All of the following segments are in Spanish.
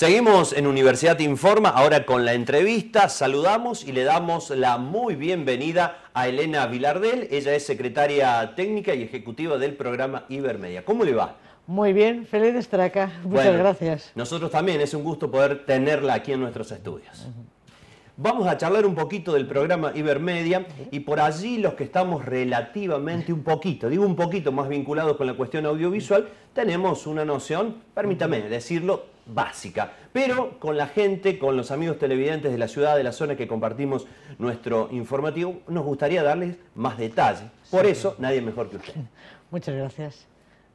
Seguimos en Universidad Informa, ahora con la entrevista. Saludamos y le damos la muy bienvenida a Elena Vilardel. Ella es secretaria técnica y ejecutiva del programa Ibermedia. ¿Cómo le va? Muy bien, feliz de estar acá. Muchas gracias. Nosotros también, es un gusto poder tenerla aquí en nuestros estudios. Vamos a charlar un poquito del programa Ibermedia y por allí los que estamos relativamente un poquito, digo un poquito más vinculados con la cuestión audiovisual, tenemos una noción, permítame decirlo, básica, pero con la gente, con los amigos televidentes de la ciudad, de la zona que compartimos nuestro informativo, nos gustaría darles más detalles. Por eso, nadie mejor que usted. Muchas gracias.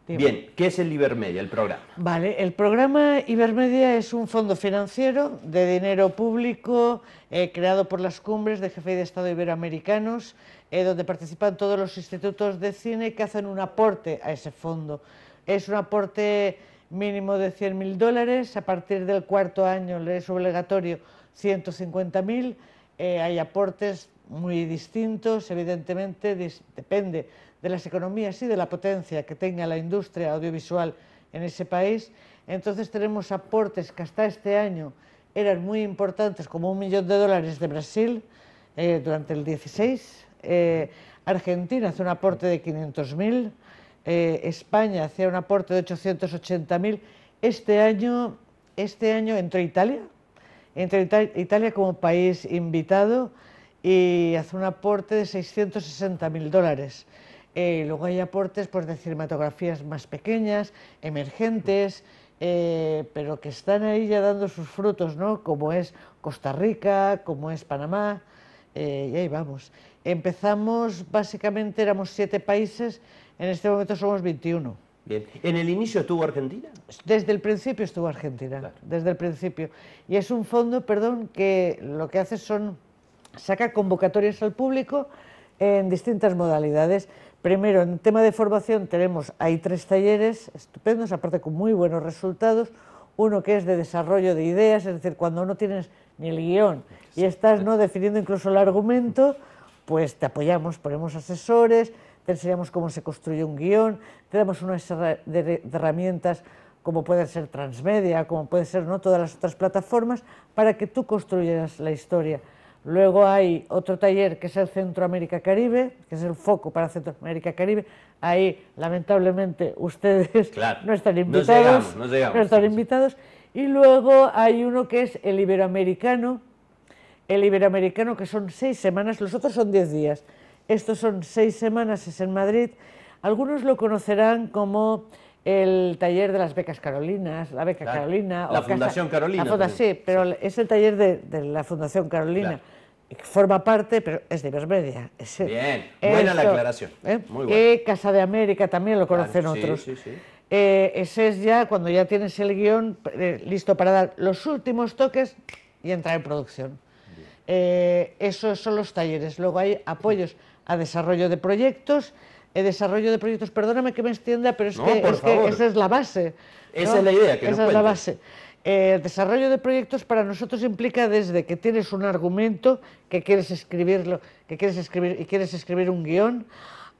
Bien, ¿qué es el Ibermedia, el programa? Vale, el programa Ibermedia es un fondo financiero de dinero público eh, creado por las cumbres de jefe de Estado iberoamericanos, eh, donde participan todos los institutos de cine que hacen un aporte a ese fondo. Es un aporte mínimo de 100.000 dólares, a partir del cuarto año le es obligatorio 150.000, eh, hay aportes muy distintos, evidentemente depende de las economías y de la potencia que tenga la industria audiovisual en ese país. Entonces tenemos aportes que hasta este año eran muy importantes, como un millón de dólares de Brasil eh, durante el 16. Eh, Argentina hace un aporte de 500.000. Eh, España hacía un aporte de 880.000, este año, este año entró Italia, entró Italia, como país invitado y hace un aporte de 660.000 dólares. Eh, luego hay aportes por pues, de cinematografías más pequeñas, emergentes, eh, pero que están ahí ya dando sus frutos, ¿no? como es Costa Rica, como es Panamá, y ahí vamos. Empezamos, básicamente éramos siete países en este momento somos 21. Bien. ¿En el inicio estuvo Argentina? Desde el principio estuvo Argentina, desde el principio. Y es un fondo, perdón, que lo que hace son saca convocatorias al público en distintas modalidades. Primero, en tema de formación tenemos, hay tres talleres estupendos, aparte con muy buenos resultados. Uno que es de desarrollo de ideas, es decir, cuando no tienes ni el guión y estás no definiendo incluso el argumento, pues te apoyamos, ponemos asesores, te enseñamos cómo se construye un guión, te damos unas herramientas como puede ser Transmedia, como puede ser ¿no? todas las otras plataformas, para que tú construyas la historia. Luego hay otro taller que es el Centroamérica Caribe, que es el foco para Centroamérica Caribe. Ahí, lamentablemente, ustedes no están invitados. están invitados. Y luego hay uno que es el Iberoamericano. El Iberoamericano, que son seis semanas, los otros son diez días. Estos son seis semanas, es en Madrid. Algunos lo conocerán como el taller de las becas Carolinas, la beca Carolina. La Fundación Carolina. sí, pero es el taller de, la Fundación Carolina. Forma parte, pero es de Ibersmedia. Bien, buena la aclaración. ¿eh? Eh, Casa de América también lo conocen otros. Eh, ese es ya cuando ya tienes el guión listo para dar los últimos toques y entrar en producción. esos son los talleres. Luego hay apoyos a desarrollo de proyectos. El desarrollo de proyectos, perdóname que me extienda, pero es, que, esa es la base. Esa es la idea, que Esa es la base. El eh, desarrollo de proyectos para nosotros implica desde que tienes un argumento, que quieres escribirlo, que quieres escribir y quieres escribir un guión,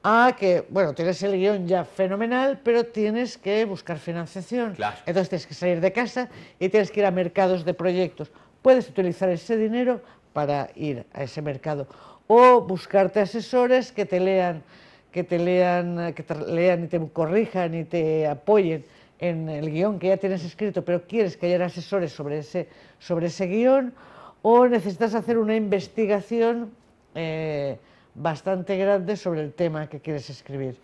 a que, bueno, tienes el guión ya fenomenal, pero tienes que buscar financiación. Entonces tienes que salir de casa y tienes que ir a mercados de proyectos. Puedes utilizar ese dinero para ir a ese mercado. O buscarte asesores que te lean, que te lean, que lean y te corrijan y te apoyen en el guión que ya tienes escrito, pero quieres que haya asesores sobre ese, sobre ese guión, o necesitas hacer una investigación eh, bastante grande sobre el tema que quieres escribir.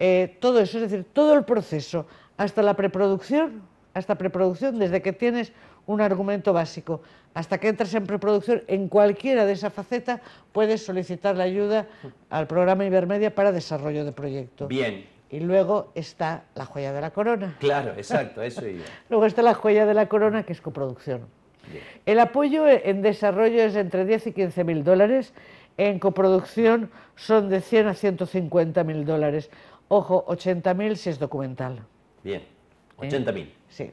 Eh, todo eso, es decir, todo el proceso, hasta la preproducción, hasta preproducción, desde que tienes un argumento básico. Hasta que entres en preproducción, en cualquiera de esa faceta, puedes solicitar la ayuda al programa Ibermedia para desarrollo de proyecto. Bien. Y luego está la joya de la corona. Claro, exacto, eso iba. luego está la joya de la corona, que es coproducción. El apoyo en desarrollo es entre 10 y 15 mil dólares. En coproducción son de 100 a 150 mil dólares. Ojo, 80 mil si es documental. Bien, 80 ¿Eh? mil. Sí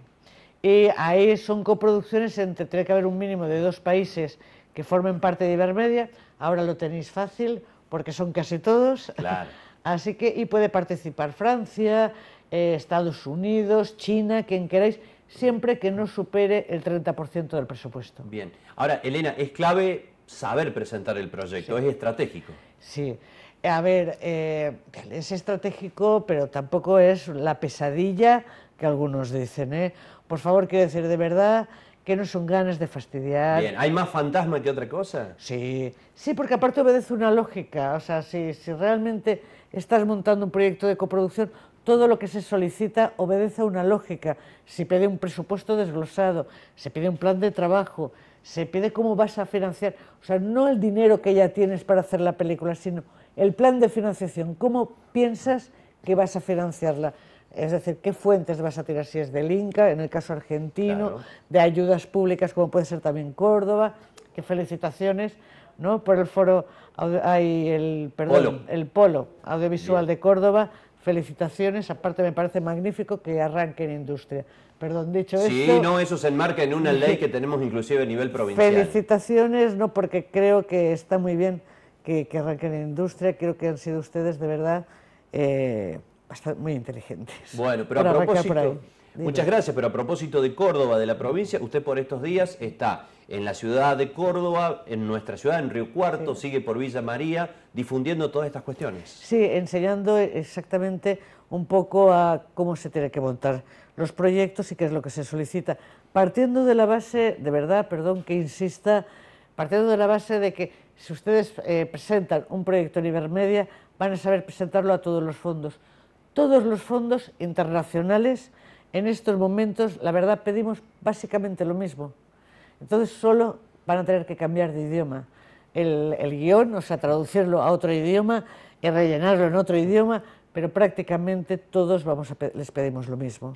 y e ahí e son coproducciones, entre, tiene que haber un mínimo de dos países que formen parte de Ibermedia, ahora lo tenéis fácil porque son casi todos, claro. así que y puede participar Francia, eh, Estados Unidos, China, quien queráis, siempre que no supere el 30% del presupuesto. Bien, ahora Elena, es clave saber presentar el proyecto, es estratégico. Sí, a ver, eh, es estratégico, pero tampoco es la pesadilla que algunos dicen. ¿eh? Por favor, quiero decir, de verdad que no son ganas de fastidiar. Bien, ¿hay más fantasma que otra cosa? Sí, sí, porque aparte obedece una lógica. O sea, si, realmente estás montando un proyecto de coproducción, todo lo que se solicita obedece a una lógica. si pide un presupuesto desglosado, se pide un plan de trabajo, se pide cómo vas a financiar, o sea, no el dinero que ya tienes para hacer la película, sino el plan de financiación, cómo piensas que vas a financiarla. Es decir, ¿qué fuentes vas a tirar si es del Inca, en el caso argentino, de ayudas públicas como puede ser también Córdoba? Qué felicitaciones, ¿no? Por el foro, hay el, perdón, polo. el polo audiovisual de Córdoba. Felicitaciones, aparte me parece magnífico que arranquen industria. Perdón, dicho eso. esto... Sí, no, eso se enmarca en una ley que tenemos inclusive a nivel provincial. Felicitaciones, no, porque creo que está muy bien que, arranque arranquen industria. Creo que han sido ustedes de verdad... Eh, muy inteligentes. Bueno, pero a propósito, muchas gracias, pero a propósito de Córdoba, de la provincia, usted por estos días está en la ciudad de Córdoba, en nuestra ciudad, en Río Cuarto, sigue por Villa María, difundiendo todas estas cuestiones. Sí, enseñando exactamente un poco a cómo se tiene que montar los proyectos y qué es lo que se solicita, partiendo de la base, de verdad, perdón que insista, partiendo de la base de que si ustedes eh, presentan un proyecto a nivel media, van a saber presentarlo a todos los fondos todos los fondos internacionales en estos momentos, la verdad, pedimos básicamente lo mismo. Entonces solo van a tener que cambiar de idioma. El, guión, o sea, traducirlo a otro idioma y rellenarlo en otro idioma, pero prácticamente todos vamos a, les pedimos lo mismo.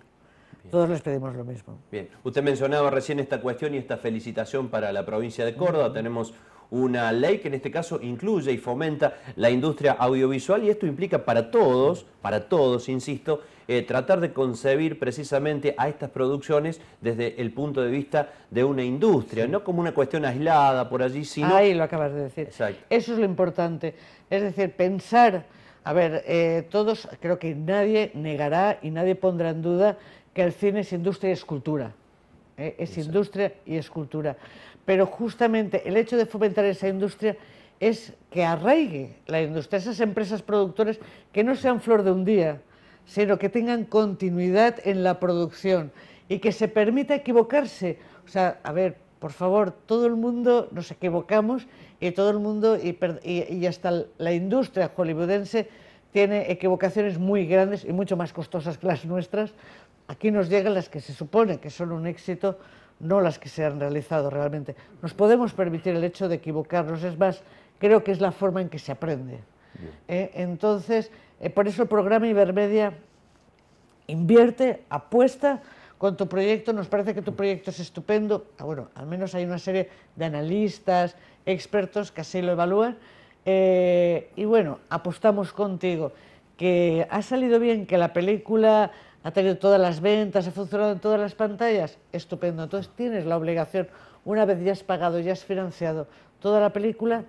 Todos les pedimos lo mismo. Bien, usted mencionaba recién esta cuestión y esta felicitación para la provincia de Córdoba. Tenemos una ley que en este caso incluye y fomenta la industria audiovisual y esto implica para todos, para todos, insisto, eh, tratar de concebir precisamente a estas producciones desde el punto de vista de una industria, no como una cuestión aislada por allí, sino... Ahí lo acabas de decir. Eso es lo importante. Es decir, pensar, a ver, eh, todos, creo que nadie negará y nadie pondrá en duda que el cine es industria y escultura es ¿eh? industria y escultura cultura pero justamente el hecho de fomentar esa industria es que arraigue la industria, esas empresas productoras que no sean flor de un día, sino que tengan continuidad en la producción y que se permita equivocarse. O sea, a ver, por favor, todo el mundo nos equivocamos y todo el mundo y, y hasta la industria hollywoodense tiene equivocaciones muy grandes y mucho más costosas que las nuestras. Aquí nos llegan las que se supone que son un éxito no las que se han realizado realmente. Nos podemos permitir el hecho de equivocarnos, es más, creo que es la forma en que se aprende. Eh, entonces, eh, por eso el programa Ibermedia invierte, apuesta con tu proyecto, nos parece que tu proyecto es estupendo, ah, bueno, al menos hay una serie de analistas, expertos que así lo evalúan, eh, y bueno, apostamos contigo, que ha salido bien, que la película ha tenido todas las ventas, ha funcionado en todas las pantallas, estupendo. Entonces tienes la obligación, una vez ya has pagado, ya has financiado toda la película,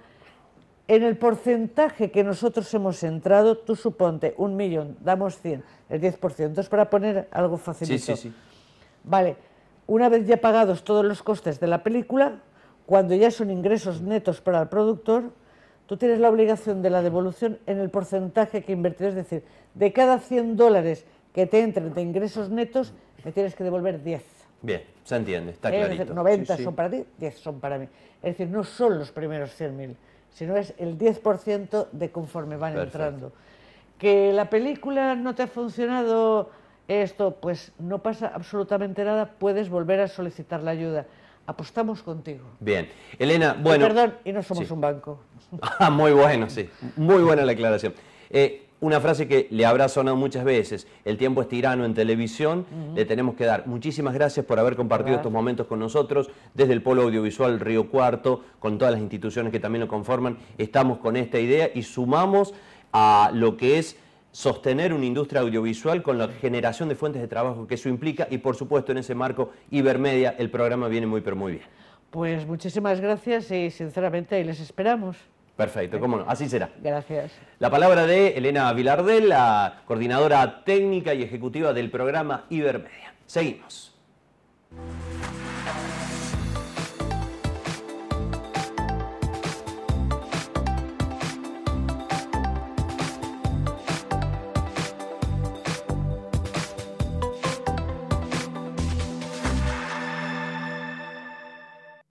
en el porcentaje que nosotros hemos entrado, tú suponte un millón, damos 100, el 10%, es para poner algo fácil... Sí, sí, sí. Vale, una vez ya pagados todos los costes de la película, cuando ya son ingresos netos para el productor, tú tienes la obligación de la devolución en el porcentaje que invertido, es decir, de cada 100 dólares que te entren de ingresos netos, me tienes que devolver 10. Bien, se entiende, está clarito. 90 son para ti, 10 son para mí. Es decir, no son los primeros 100.000, sino es el 10% de conforme van entrando. Que la película no te ha funcionado esto, pues no pasa absolutamente nada, puedes volver a solicitar la ayuda. Apostamos contigo. Bien. Elena, bueno... perdón, y no somos un banco. Ah, muy bueno, sí. Muy buena la aclaración. Eh, una frase que le habrá sonado muchas veces, el tiempo es tirano en televisión, le tenemos que dar. Muchísimas gracias por haber compartido estos momentos con nosotros, desde el Polo Audiovisual Río Cuarto, con todas las instituciones que también lo conforman, estamos con esta idea y sumamos a lo que es sostener una industria audiovisual con la generación de fuentes de trabajo que eso implica y por supuesto en ese marco Ibermedia, el programa viene muy pero muy bien. Pues muchísimas gracias y sinceramente les esperamos. Perfecto, así será. Gracias. La palabra de Elena Vilardel, la coordinadora técnica y ejecutiva del programa Ibermedia. Seguimos.